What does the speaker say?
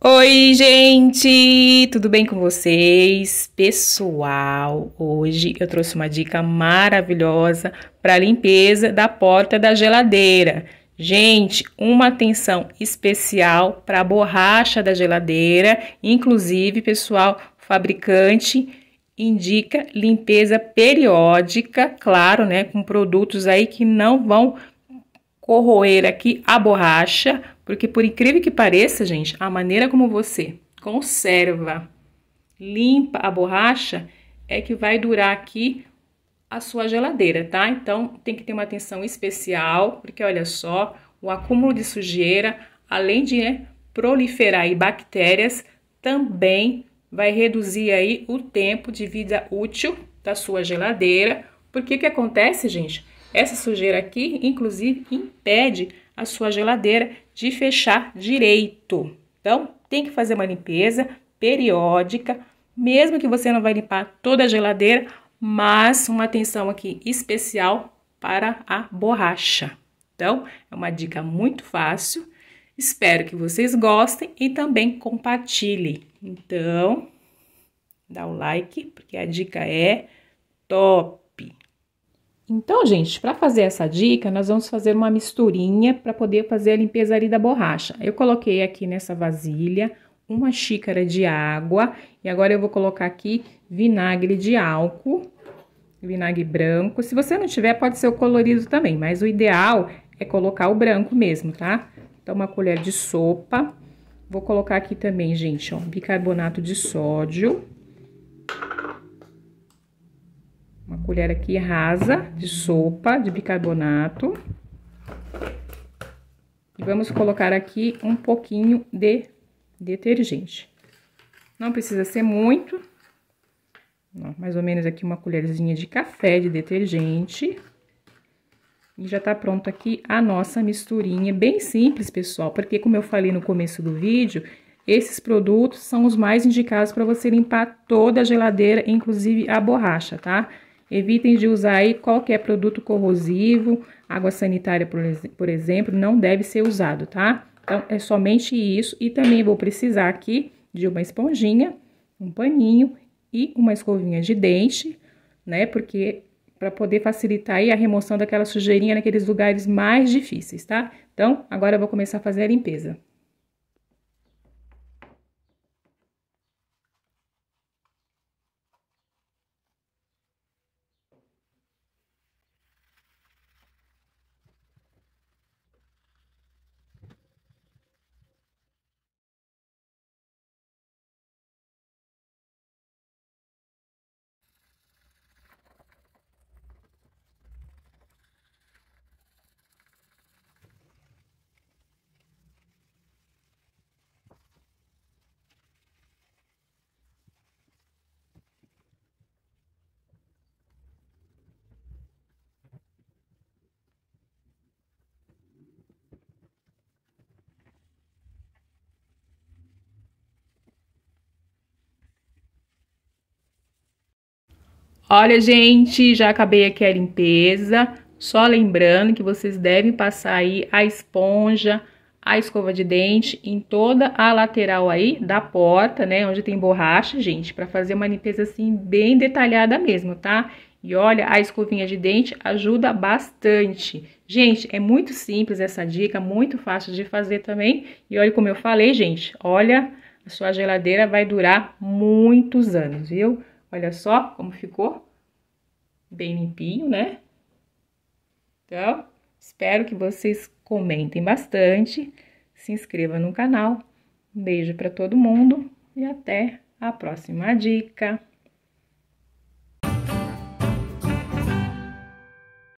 Oi, gente! Tudo bem com vocês? Pessoal, hoje eu trouxe uma dica maravilhosa para a limpeza da porta da geladeira. Gente, uma atenção especial para a borracha da geladeira, inclusive, pessoal, fabricante indica limpeza periódica, claro, né, com produtos aí que não vão corroer aqui a borracha, porque, por incrível que pareça, gente, a maneira como você conserva, limpa a borracha é que vai durar aqui a sua geladeira, tá? Então, tem que ter uma atenção especial, porque olha só, o acúmulo de sujeira, além de né, proliferar aí bactérias, também vai reduzir aí o tempo de vida útil da sua geladeira. Porque o que acontece, gente? Essa sujeira aqui, inclusive, impede a sua geladeira de fechar direito. Então, tem que fazer uma limpeza periódica, mesmo que você não vai limpar toda a geladeira, mas uma atenção aqui especial para a borracha. Então, é uma dica muito fácil. Espero que vocês gostem e também compartilhem. Então, dá o like, porque a dica é top! Então, gente, para fazer essa dica, nós vamos fazer uma misturinha para poder fazer a limpeza ali da borracha. Eu coloquei aqui nessa vasilha uma xícara de água e agora eu vou colocar aqui vinagre de álcool, vinagre branco. Se você não tiver, pode ser o colorido também, mas o ideal é colocar o branco mesmo, tá? Então, uma colher de sopa. Vou colocar aqui também, gente, ó, bicarbonato de sódio. colher aqui rasa de sopa de bicarbonato. E vamos colocar aqui um pouquinho de detergente. Não precisa ser muito, mais ou menos aqui uma colherzinha de café de detergente. E já tá pronto aqui a nossa misturinha, bem simples, pessoal, porque como eu falei no começo do vídeo, esses produtos são os mais indicados para você limpar toda a geladeira, inclusive a borracha, tá? Evitem de usar aí qualquer produto corrosivo, água sanitária, por exemplo, não deve ser usado, tá? Então, é somente isso. E também vou precisar aqui de uma esponjinha, um paninho e uma escovinha de dente, né? Porque para poder facilitar aí a remoção daquela sujeirinha naqueles lugares mais difíceis, tá? Então, agora eu vou começar a fazer a limpeza. Olha, gente, já acabei aqui a limpeza. Só lembrando que vocês devem passar aí a esponja, a escova de dente em toda a lateral aí da porta, né? Onde tem borracha, gente, para fazer uma limpeza assim bem detalhada mesmo, tá? E olha, a escovinha de dente ajuda bastante. Gente, é muito simples essa dica, muito fácil de fazer também. E olha como eu falei, gente, olha, a sua geladeira vai durar muitos anos, viu? Olha só como ficou. Bem limpinho, né? Então, espero que vocês comentem bastante, se inscreva no canal. Um beijo para todo mundo e até a próxima dica.